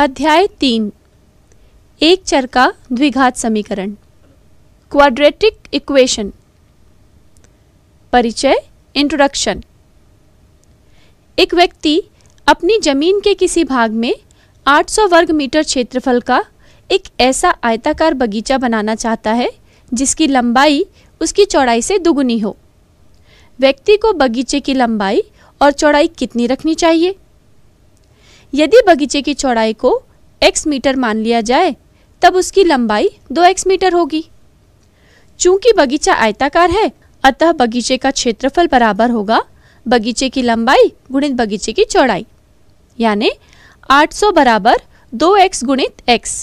अध्याय तीन एक चर का द्विघात समीकरण क्वाड्रेटिक इक्वेशन परिचय इंट्रोडक्शन एक व्यक्ति अपनी जमीन के किसी भाग में 800 वर्ग मीटर क्षेत्रफल का एक ऐसा आयताकार बगीचा बनाना चाहता है जिसकी लंबाई उसकी चौड़ाई से दुगुनी हो व्यक्ति को बगीचे की लंबाई और चौड़ाई कितनी रखनी चाहिए यदि बगीचे की चौड़ाई को x मीटर मान लिया जाए तब उसकी लंबाई 2x मीटर होगी चूंकि बगीचा आयताकार है अतः बगीचे का क्षेत्रफल बराबर होगा बगीचे की लंबाई गुणित बगीचे की चौड़ाई यानी 800 बराबर 2x गुणित x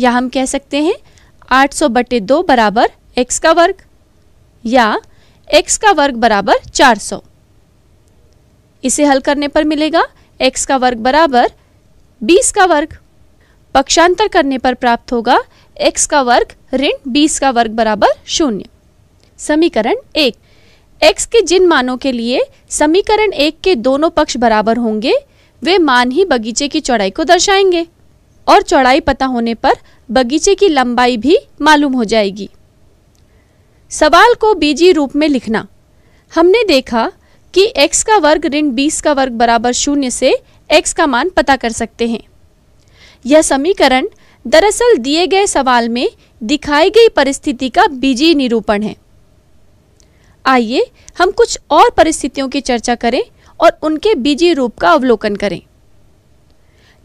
या हम कह सकते हैं 800 बटे दो बराबर x का वर्ग या x का वर्ग बराबर 400 इसे हल करने पर मिलेगा एक्स का वर्ग बराबर बीस का वर्ग पक्षांतर करने पर प्राप्त होगा x का वर्ग ऋण बीस का वर्ग बराबर शून्य समीकरण एक x के जिन मानों के लिए समीकरण एक के दोनों पक्ष बराबर होंगे वे मान ही बगीचे की चौड़ाई को दर्शाएंगे और चौड़ाई पता होने पर बगीचे की लंबाई भी मालूम हो जाएगी सवाल को बीजी रूप में लिखना हमने देखा कि x का वर्ग ऋण बीस का वर्ग बराबर शून्य से x का मान पता कर सकते हैं यह समीकरण दरअसल दिए गए सवाल में दिखाई गई परिस्थिति का बीजी निरूपण है आइए हम कुछ और परिस्थितियों की चर्चा करें और उनके बीजी रूप का अवलोकन करें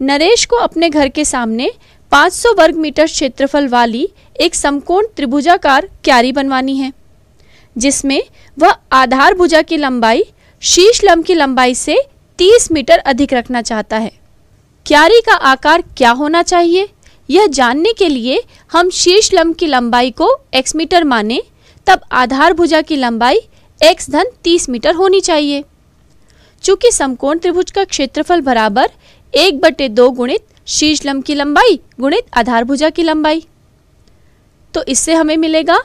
नरेश को अपने घर के सामने 500 वर्ग मीटर क्षेत्रफल वाली एक समकोण त्रिभुजाकार क्यारी बनवानी है जिसमें वह आधार भुजा की लंबाई शीश लम की लंबाई से 30 मीटर अधिक रखना चाहता है क्यारी का आकार क्या होना चाहिए यह जानने के लिए हम शीर्ष लम्ब की लंबाई को x मीटर माने तब आधार भुजा की लंबाई x धन 30 मीटर होनी चाहिए चूंकि समकोण त्रिभुज का क्षेत्रफल बराबर एक बटे दो गुणित शीर्ष लम्ब की लंबाई गुणित आधार भुजा की लंबाई तो इससे हमें मिलेगा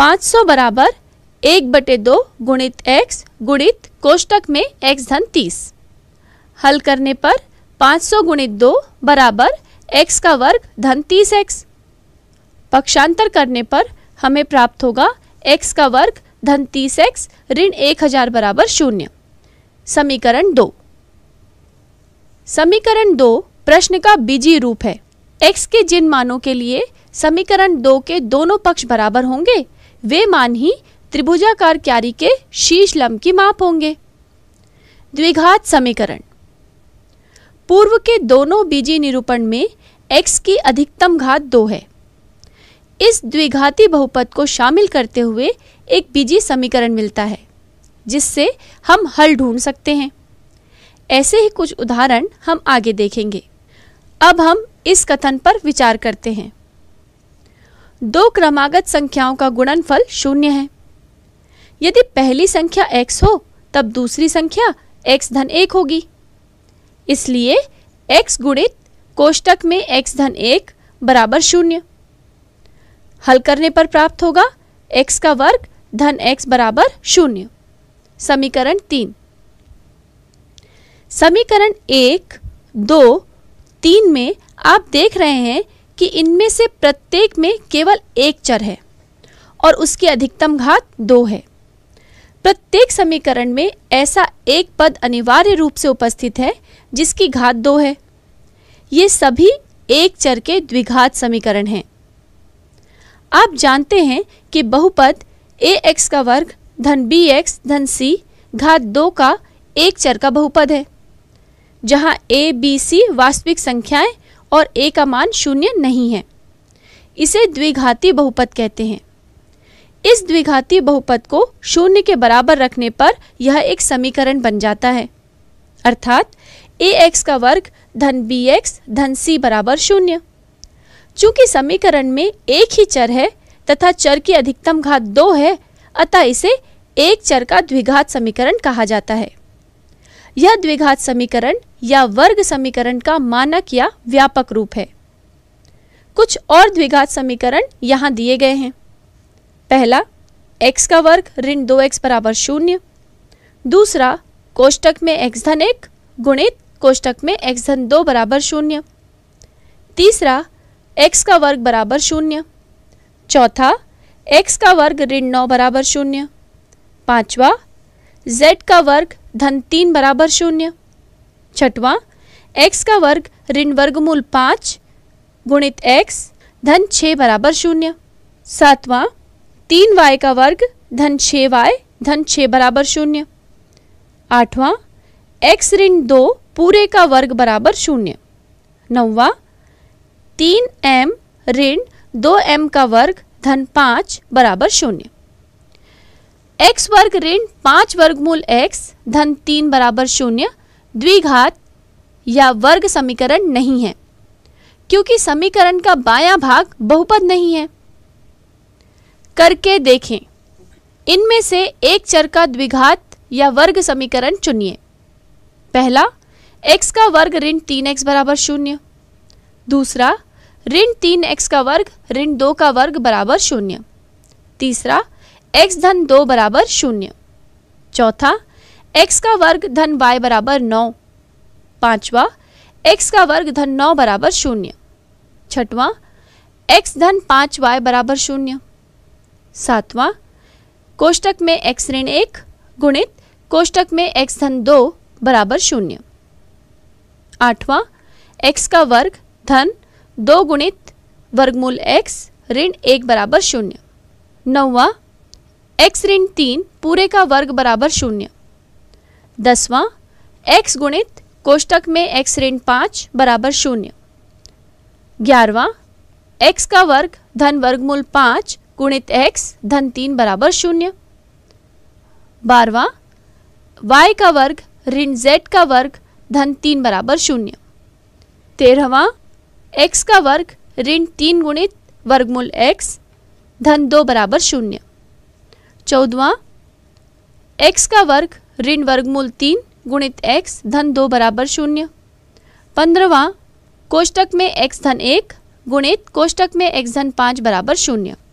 500 बराबर एक बटे दो गुणित एक्स गुणित कोष्टक में एक्स धन तीस हल करने पर 500 गुणित दो बराबर एक्स का वर्ग धन तीस एक्स पक्षांतर करने पर हमें प्राप्त होगा एक्स का वर्ग धन तीस एक्स ऋण एक हजार बराबर शून्य समीकरण दो समीकरण दो प्रश्न का बीजी रूप है एक्स के जिन मानों के लिए समीकरण दो के दोनों पक्ष बराबर होंगे वे मान ही त्रिभुजाकार क्यारी के शीश लंब की माप होंगे द्विघात समीकरण पूर्व के दोनों बीजी निरूपण में x की अधिकतम घात दो है इस द्विघाती बहुपद को शामिल करते हुए एक बीजी समीकरण मिलता है जिससे हम हल ढूंढ सकते हैं ऐसे ही कुछ उदाहरण हम आगे देखेंगे अब हम इस कथन पर विचार करते हैं दो क्रमागत संख्याओं का गुणनफल शून्य है यदि पहली संख्या x हो तब दूसरी संख्या x धन एक होगी इसलिए x गुणित कोष्टक में x धन एक बराबर शून्य हल करने पर प्राप्त होगा x का वर्ग धन x बराबर शून्य समीकरण तीन समीकरण एक दो तीन में आप देख रहे हैं कि इनमें से प्रत्येक में केवल एक चर है और उसकी अधिकतम घात दो है प्रत्येक समीकरण में ऐसा एक पद अनिवार्य रूप से उपस्थित है जिसकी घात दो है ये सभी एक चर के द्विघात समीकरण हैं आप जानते हैं कि बहुपद ए एक्स का वर्ग धन बी एक्स धन सी घात दो का एक चर का बहुपद है जहां ए बी सी वास्तविक संख्याएं और ए का मान शून्य नहीं है इसे द्विघाती बहुपद कहते हैं इस द्विघाती बहुपद को शून्य के बराबर रखने पर यह एक समीकरण बन जाता है अर्थात ए एक्स का वर्ग धन बी एक्स धन सी बराबर शून्य चूंकि समीकरण में एक ही चर है तथा चर की अधिकतम घात दो है अतः इसे एक चर का द्विघात समीकरण कहा जाता है यह द्विघात समीकरण या वर्ग समीकरण का मानक या व्यापक रूप है कुछ और द्विघात समीकरण यहाँ दिए गए हैं पहला x का वर्ग ऋण दो एक्स बराबर शून्य दूसरा कोष्टक में x धन एक गुणित कोष्टक में x धन दो बराबर शून्य तीसरा x का वर्ग बराबर शून्य चौथा x का वर्ग ऋण नौ बराबर शून्य पांचवा z का वर्ग धन तीन बराबर शून्य छठवां x का वर्ग ऋण वर्गमूल पाँच गुणित x धन छः बराबर शून्य सातवां तीन वाई का वर्ग धन छ वाय धन छ बराबर शून्य आठवा एक्स ऋण दो पूरे का वर्ग बराबर शून्य नौवा तीन एम ऋण दो एम का वर्ग धन पाँच बराबर शून्य एक्स वर्ग ऋण पाँच वर्गमूल एक्स धन तीन बराबर शून्य द्विघात या वर्ग समीकरण नहीं है क्योंकि समीकरण का बायां भाग बहुपद नहीं है करके देखें इनमें से एक चर का द्विघात या वर्ग समीकरण चुनिए पहला x का वर्ग ऋण तीन एक्स बराबर शून्य दूसरा ऋण तीन एक्स का वर्ग ऋण दो का वर्ग बराबर शून्य तीसरा x धन दो बराबर शून्य चौथा x का वर्ग धन y बराबर नौ पांचवा x का वर्ग धन नौ बराबर शून्य छठवां x धन पाँच वाई बराबर शून्य सातवां कोष्टक में एक्स ऋण एक गुणित कोष्टक में एक्स धन दो बराबर शून्य आठवां एक्स का वर्ग धन दो गुणित वर्गमूल एक्स ऋण एक बराबर शून्य नौवा एक्स ऋण तीन पूरे का वर्ग बराबर शून्य दसवां एक्स गुणित कोष्टक में एक्स ऋण पाँच बराबर शून्य ग्यारहवां एक्स का वर्ग धन वर्गमूल पाँच गुणित एक्स धन तीन बराबर शून्य बारवा वाई का वर्ग ऋण जेड का वर्ग धन तीन बराबर शून्य तेरहवा एक्स का वर्ग ऋण तीन गुणित वर्गमूल एक्स धन दो बराबर शून्य चौदवा एक्स का वर्ग ऋण वर्गमूल तीन गुणित एक्स धन दो बराबर शून्य पंद्रवा कोष्टक में एक्स धन एक गुणित कोष्टक में एक्स धन पाँच बराबर शून्य